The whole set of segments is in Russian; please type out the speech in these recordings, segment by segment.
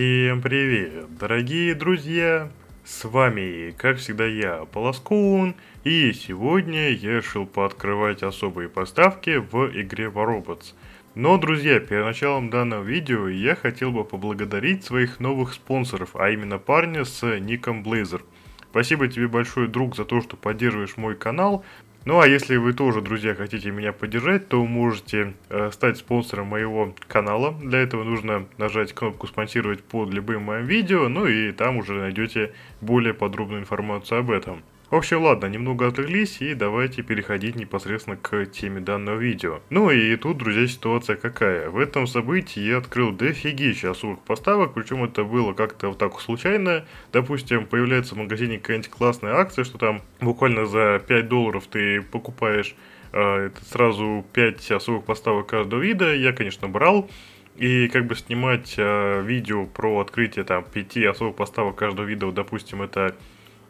Всем привет, дорогие друзья! С вами, как всегда, я, Полоскун, и сегодня я решил пооткрывать особые поставки в игре Вороботс. Но, друзья, перед началом данного видео я хотел бы поблагодарить своих новых спонсоров, а именно парня с ником Blazer. Спасибо тебе большое, друг, за то, что поддерживаешь мой канал. Ну а если вы тоже, друзья, хотите меня поддержать, то можете э, стать спонсором моего канала. Для этого нужно нажать кнопку «Спонсировать» под любым моим видео, ну и там уже найдете более подробную информацию об этом. В общем, ладно, немного отвлеклись и давайте переходить непосредственно к теме данного видео. Ну и тут, друзья, ситуация какая. В этом событии я открыл дофигища особых поставок, причем это было как-то вот так случайно. Допустим, появляется в магазине какая-нибудь классная акция, что там буквально за 5 долларов ты покупаешь э, сразу 5 особых поставок каждого вида. Я, конечно, брал. И как бы снимать э, видео про открытие там 5 особых поставок каждого вида, допустим, это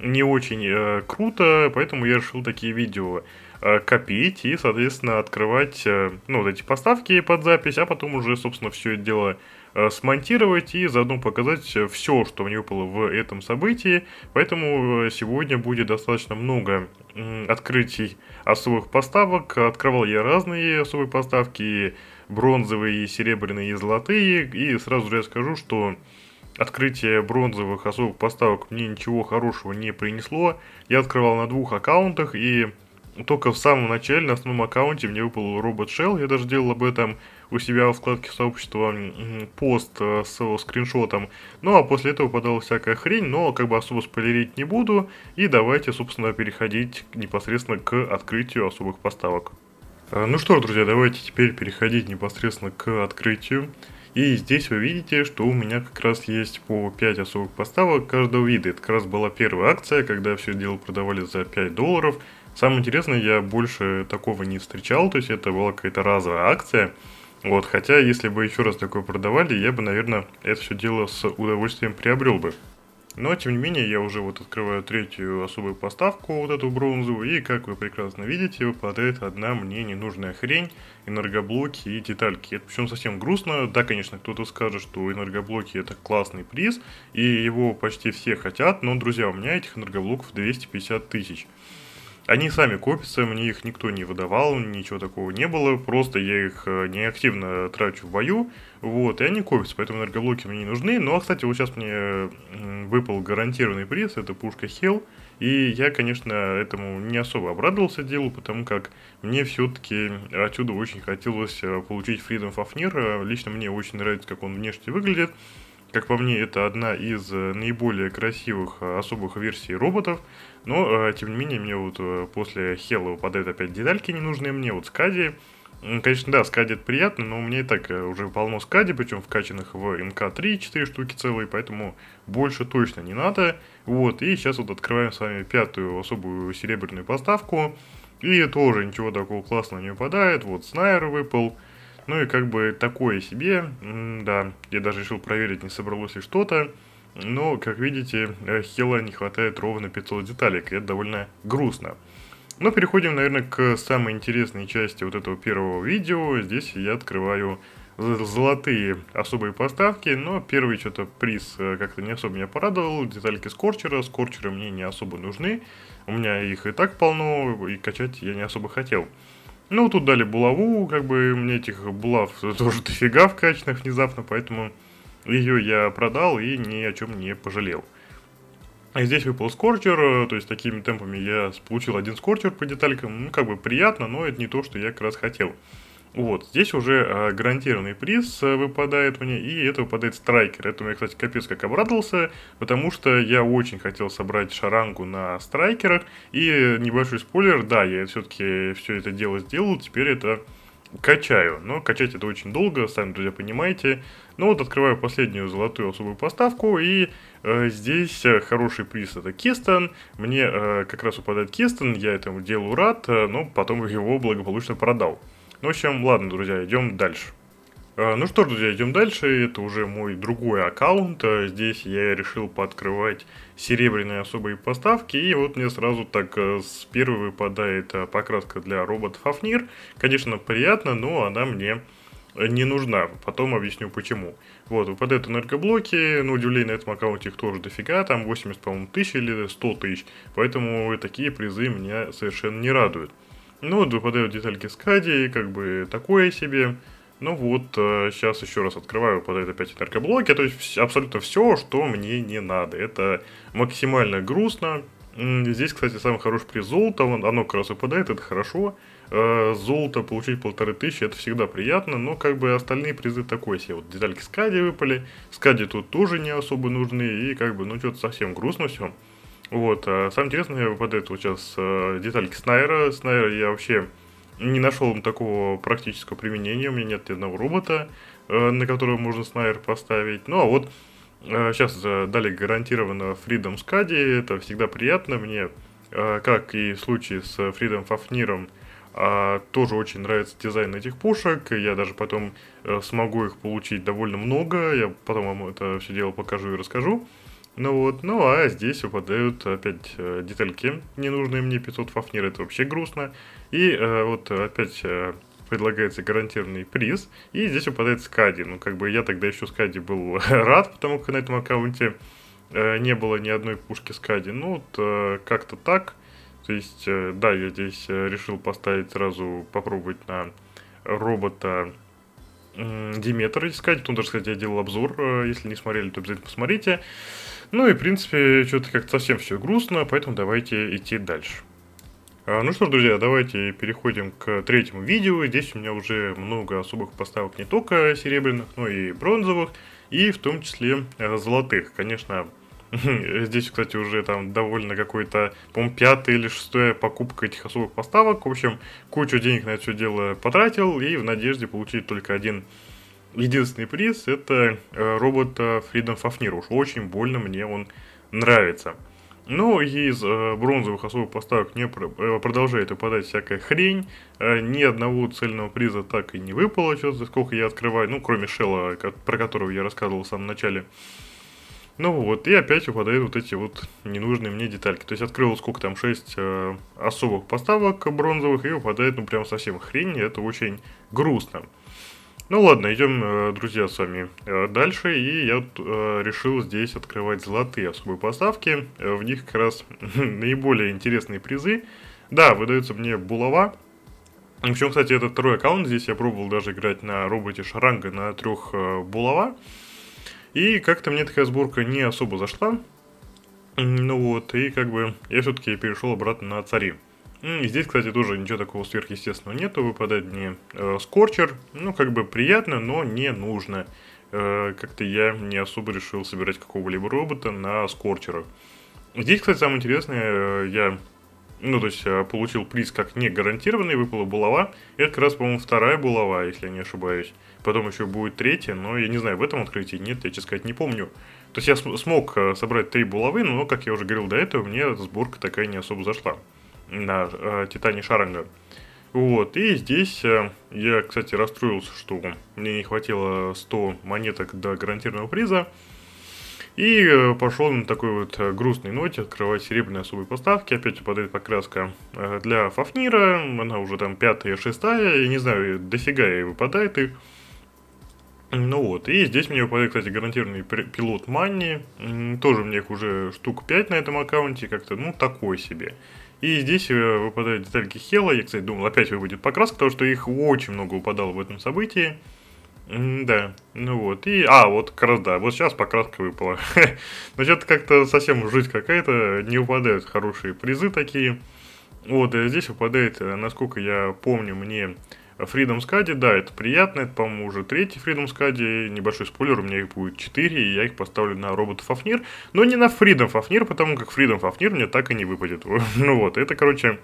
не очень э, круто, поэтому я решил такие видео э, копить и, соответственно, открывать э, ну, вот эти поставки под запись, а потом уже, собственно, все это дело э, смонтировать и заодно показать э, все, что мне выпало в этом событии. Поэтому э, сегодня будет достаточно много э, открытий особых поставок. Открывал я разные особые поставки, бронзовые, серебряные и золотые. И сразу же я скажу, что Открытие бронзовых особых поставок мне ничего хорошего не принесло. Я открывал на двух аккаунтах и только в самом начале на основном аккаунте мне выпал робот Shell. Я даже делал об этом у себя в вкладке сообщества пост э, с скриншотом. Ну а после этого подала всякая хрень, но как бы особо спойлерить не буду. И давайте, собственно, переходить непосредственно к открытию особых поставок. Э, ну что ж, друзья, давайте теперь переходить непосредственно к открытию. И здесь вы видите, что у меня как раз есть по 5 особых поставок каждого вида. Это как раз была первая акция, когда все дело продавали за 5 долларов. Самое интересное, я больше такого не встречал, то есть это была какая-то разовая акция. Вот, хотя, если бы еще раз такое продавали, я бы, наверное, это все дело с удовольствием приобрел бы. Но, тем не менее, я уже вот открываю третью особую поставку, вот эту бронзовую, и, как вы прекрасно видите, выпадает одна мне ненужная хрень, энергоблоки и детальки. Это причем совсем грустно. Да, конечно, кто-то скажет, что энергоблоки это классный приз, и его почти все хотят, но, друзья, у меня этих энергоблоков 250 тысяч. Они сами копятся, мне их никто не выдавал, ничего такого не было, просто я их э, неактивно трачу в бою, вот, и они копятся, поэтому энергоблоки мне не нужны. Ну, а, кстати, вот сейчас мне выпал гарантированный приз, это пушка Хелл, и я, конечно, этому не особо обрадовался делу, потому как мне все-таки отсюда очень хотелось э, получить Freedom of Nier. Э, лично мне очень нравится, как он внешне выглядит. Как по мне, это одна из э, наиболее красивых э, особых версий роботов, но, э, тем не менее, мне вот после Хелла выпадают опять детальки ненужные мне, вот Скади. Конечно, да, скади это приятно, но у меня и так уже полно скади, причем вкачанных в МК-3 4 штуки целые, поэтому больше точно не надо. Вот, и сейчас вот открываем с вами пятую особую серебряную поставку. И тоже ничего такого классного не выпадает. Вот Снайер выпал, ну и как бы такое себе, да, я даже решил проверить, не собралось ли что-то. Но, как видите, э, хила не хватает ровно 500 деталек, и это довольно грустно. Но переходим, наверное, к самой интересной части вот этого первого видео. Здесь я открываю золотые особые поставки, но первый что-то приз э, как-то не особо меня порадовал. Детальки скорчера, скорчеры мне не особо нужны. У меня их и так полно, и качать я не особо хотел. Ну, тут дали булаву, как бы мне этих булав тоже дофига в вкачанных внезапно, поэтому ее я продал и ни о чем не пожалел. И здесь выпал скорчер, э, то есть такими темпами я получил один скорчер по деталькам, ну как бы приятно, но это не то, что я как раз хотел. Вот, здесь уже э, гарантированный приз э, выпадает мне, и это выпадает страйкер. Этому я, кстати, капец как обрадовался, потому что я очень хотел собрать шарангу на страйкерах. И небольшой спойлер, да, я все-таки все это дело сделал, теперь это качаю. Но качать это очень долго, сами, друзья, понимаете. Ну вот, открываю последнюю золотую особую поставку, и э, здесь э, хороший приз это Кестон. Мне э, как раз выпадает Кестон, я этому делу рад, э, но потом его благополучно продал. Ну, в общем, ладно, друзья, идем дальше. А, ну что ж, друзья, идем дальше. Это уже мой другой аккаунт. А, здесь я решил пооткрывать серебряные особые поставки. И вот мне сразу так э, с первой выпадает э, покраска для робота Афнир. Конечно, приятно, но она мне не нужна. Потом объясню почему. Вот, выпадают энергоблоки, но удивление на этом аккаунте их тоже дофига, там 80, по-моему, тысяч или 100 тысяч. Поэтому такие призы меня совершенно не радуют. Ну вот выпадают детальки с Кади, как бы такое себе. Ну вот, сейчас э, еще раз открываю, выпадает опять энергоблоки, то есть абсолютно все, что мне не надо. Это максимально грустно. Здесь, кстати, самый хороший приз золота, оно как раз выпадает, это хорошо. Э, золото получить полторы тысячи, это всегда приятно, но как бы остальные призы такое себе. Вот детальки скади выпали, скади тут тоже не особо нужны, и как бы, ну что-то совсем грустно все. Вот, а самое интересное выпадает вот сейчас э, детальки Снайра. Снайра я вообще не нашел им такого практического применения. У меня нет ни одного робота, э, на которого можно Снайр поставить. Ну а вот сейчас э, дали гарантированно Freedom Scadi. Это всегда приятно мне. Как и в случае с Freedom Fafnirом, а, тоже очень нравится дизайн этих пушек. Я даже потом смогу их получить довольно много. Я потом вам это все дело покажу и расскажу. Ну вот, ну а здесь выпадают опять э, детальки, ненужные мне 500 фафнир, это вообще грустно. И э, вот опять э, предлагается гарантированный приз, и здесь выпадает Скади. Ну как бы я тогда еще Скади был рад, потому как на этом аккаунте э, не было ни одной пушки Скади. Ну вот э, как-то так. То есть, э, да, я здесь э, решил поставить сразу, попробовать на робота Диметра искать. Тут даже, кстати, я делал обзор. Э, если не смотрели, то обязательно посмотрите. Ну и, в принципе, что-то как-то совсем все грустно, поэтому давайте идти дальше. А, ну что ж, друзья, давайте переходим к третьему видео. Здесь у меня уже много особых поставок не только серебряных, но и бронзовых, и в том числе э, золотых. Конечно, здесь, кстати, уже там довольно какой-то, по-моему, пятая или шестая покупка этих особых поставок. В общем, кучу денег на это все дело потратил и в надежде получить только один единственный приз это э, робот э, Freedom Fafnir. Уж очень больно мне он нравится. Но ну из э, бронзовых особых поставок не продолжает выпадать всякая хрень. ни одного цельного приза так и не выпало, что сколько я открываю. Ну, кроме Шелла, про которого я рассказывал в самом начале. Ну вот, и опять выпадают вот эти вот ненужные мне детальки. То есть открыл сколько там, 6 э, особых поставок бронзовых, и выпадает ну прям совсем хрень, и это очень грустно. Ну ладно, идем, э, друзья, с вами э, дальше. И я э, решил здесь открывать золотые особые поставки. В них как раз наиболее интересные призы. Да, выдается мне булава. В Причем, кстати, этот второй аккаунт. Здесь я пробовал даже играть на роботе Шаранга на трех булава. И как-то мне такая сборка не особо зашла. Ну вот, и как бы я все-таки перешел обратно на цари. Ну, и здесь, кстати, тоже ничего такого сверхъестественного нету. Выпадает мне э, скорчер. Ну, как бы приятно, но не нужно. Э, Как-то я не особо решил собирать какого-либо робота на скорчера. Здесь, кстати, самое интересное, э, я ну, то есть э, получил приз как не гарантированный, выпала булава. Это как раз, по-моему, вторая булава, если я не ошибаюсь. Потом еще будет третья, но я не знаю, в этом открытии нет, я, честно сказать, не помню. То есть я см смог э, собрать три булавы, но, как я уже говорил до этого, мне сборка такая не особо зашла на э, Титане Шаранга. Вот, и здесь э, я, кстати, расстроился, что мне не хватило 100 монеток до гарантированного приза. И э, пошел на такой вот э, грустной ноте открывать серебряные особые поставки. Опять выпадает покраска э, для Фафнира. Она уже там пятая, шестая. Я не знаю, дофига ей выпадает их. Ну вот, и здесь мне выпадает, кстати, гарантированный пилот Манни. Тоже мне их уже штук 5 на этом аккаунте, как-то, ну, такой себе. И здесь э, выпадают детальки Хела. Я, кстати, думал, опять выпадет покраска, потому что их очень много выпадало в этом событии. Да, ну вот, и, а, вот как раз, да, вот сейчас покраска выпала. значит как-то совсем жуть какая-то, не выпадают хорошие призы такие. Вот, и здесь выпадает, э, насколько я помню, мне Freedom SCAD, да, это приятно, это, по-моему, уже третий Freedom SCAD, небольшой спойлер, у меня их будет 4, и я их поставлю на Робота Фафнир, но не на Freedom Фафнир, потому как Freedom Фафнир мне так и не выпадет. ну вот, это, короче,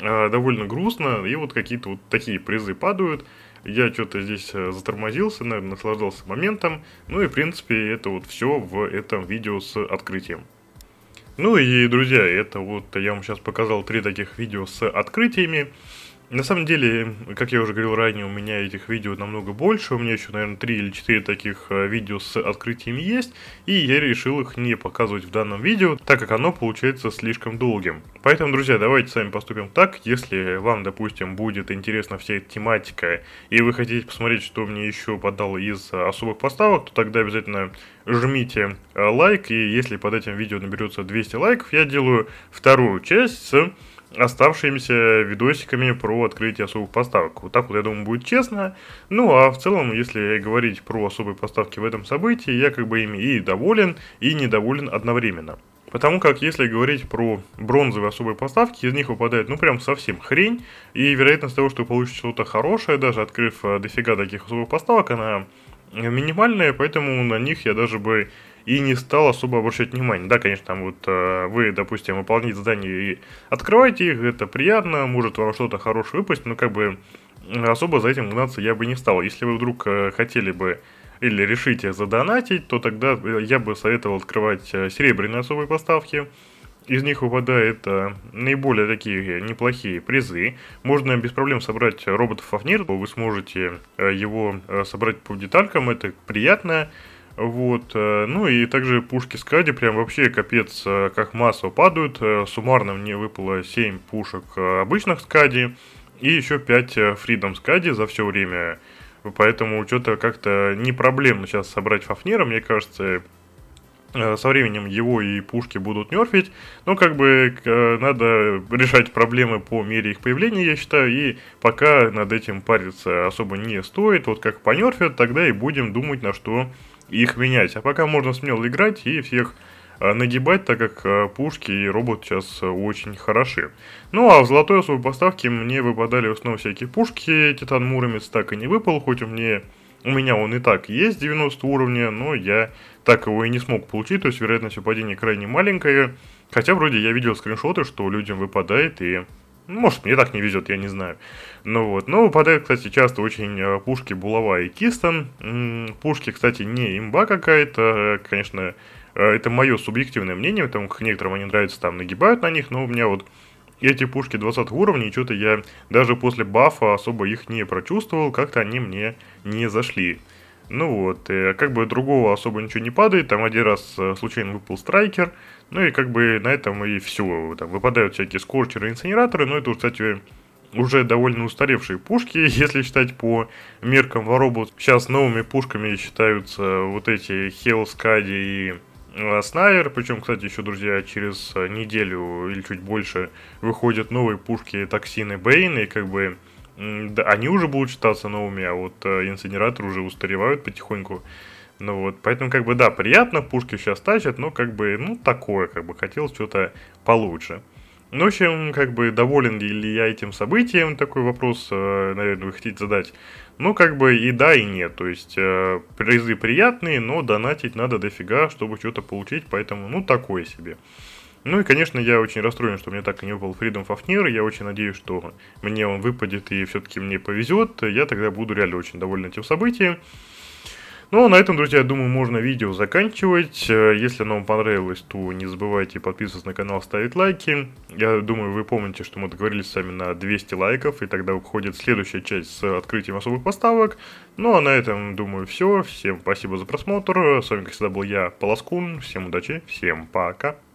э, довольно грустно, и вот какие-то вот такие призы падают, я что-то здесь э, затормозился, наверное, наслаждался моментом, ну и, в принципе, это вот все в этом видео с открытием. Ну и, друзья, это вот я вам сейчас показал три таких видео с открытиями. На самом деле, как я уже говорил ранее, у меня этих видео намного больше. У меня еще, наверное, 3 или 4 таких э, видео с открытиями есть. И я решил их не показывать в данном видео, так как оно получается слишком долгим. Поэтому, друзья, давайте с вами поступим так. Если вам, допустим, будет интересна вся эта тематика, и вы хотите посмотреть, что мне еще подал из особых поставок, то тогда обязательно жмите э, лайк. И если под этим видео наберется 200 лайков, я делаю вторую часть с оставшимися видосиками про открытие особых поставок. Вот так вот, я думаю, будет честно. Ну, а в целом, если говорить про особые поставки в этом событии, я как бы ими и доволен, и недоволен одновременно. Потому как, если говорить про бронзовые особые поставки, из них выпадает, ну, прям совсем хрень. И вероятность того, что получишь что-то хорошее, даже открыв э, дофига таких особых поставок, она э, минимальная, поэтому на них я даже бы и не стал особо обращать внимание. Да, конечно, там вот э, вы, допустим, выполняете задание и открываете их, это приятно, может вам что-то хорошее выпасть, но как бы особо за этим гнаться я бы не стал. Если вы вдруг э, хотели бы или решите задонатить, то тогда э, я бы советовал открывать серебряные особые поставки. Из них выпадают э, наиболее такие неплохие призы. Можно без проблем собрать роботов Фафнир, вы сможете его собрать по деталькам, это приятно. Вот. Э, ну и также пушки Скади прям вообще капец э, как массово падают. Э, суммарно мне выпало 7 пушек обычных Скади и еще 5 Freedom Скади за все время. Поэтому что-то как-то не проблемно сейчас собрать Фафнера, мне кажется, со временем его и пушки будут нерфить, но как бы надо решать проблемы по мере их появления, я считаю, и пока над этим париться особо не стоит, вот как понерфят, тогда и будем думать, на что их менять. А пока можно смело играть и всех а, нагибать, так как а, пушки и робот сейчас а, очень хороши. Ну а в золотой особой поставке мне выпадали в основном всякие пушки, Титан Муромец так и не выпал, хоть у меня, у меня он и так есть 90 уровня, но я так его и не смог получить, то есть вероятность выпадения крайне маленькая, хотя вроде я видел скриншоты, что людям выпадает и может, мне так не везет, я не знаю. Ну вот. Но ну, выпадают, кстати, часто очень э, пушки Булава и Киста. Пушки, кстати, не имба какая-то. Э, конечно, э, это мое субъективное мнение, потому как некоторым они нравятся, там нагибают на них, но у меня вот эти пушки 20 уровней, что-то я даже после бафа особо их не прочувствовал, как-то они мне не зашли. Ну вот, и как бы другого особо ничего не падает, там один раз э, случайно выпал страйкер, ну и как бы на этом и все. Там выпадают всякие скорчеры, инсинераторы, но ну это, кстати, уже довольно устаревшие пушки, если считать по меркам воробу. Сейчас новыми пушками считаются вот эти Hell, Скади и Снайер. Э, Причем, кстати, еще, друзья, через э, неделю или чуть больше выходят новые пушки токсины Бейн, и как бы они уже будут считаться новыми, а вот э, инсинераторы уже устаревают потихоньку. Ну вот, поэтому как бы да, приятно, пушки сейчас тащат, но как бы, ну такое, как бы хотелось что-то получше. Ну, в общем, как бы доволен ли я этим событием, такой вопрос, э, наверное, вы хотите задать. Ну, как бы и да, и нет. То есть, э, призы приятные, но донатить надо дофига, чтобы что-то получить, поэтому, ну, такое себе. Ну и, конечно, я очень расстроен, что мне так и не выпал Freedom of Near. Я очень надеюсь, что мне он выпадет и все-таки мне повезет. Я тогда буду реально очень доволен этим событием. Ну, а на этом, друзья, я думаю, можно видео заканчивать. Если оно вам понравилось, то не забывайте подписываться на канал, ставить лайки. Я думаю, вы помните, что мы договорились с вами на 200 лайков, и тогда уходит следующая часть с открытием особых поставок. Ну, а на этом, думаю, все. Всем спасибо за просмотр. С вами, как всегда, был я, Полоскун. Всем удачи, всем пока.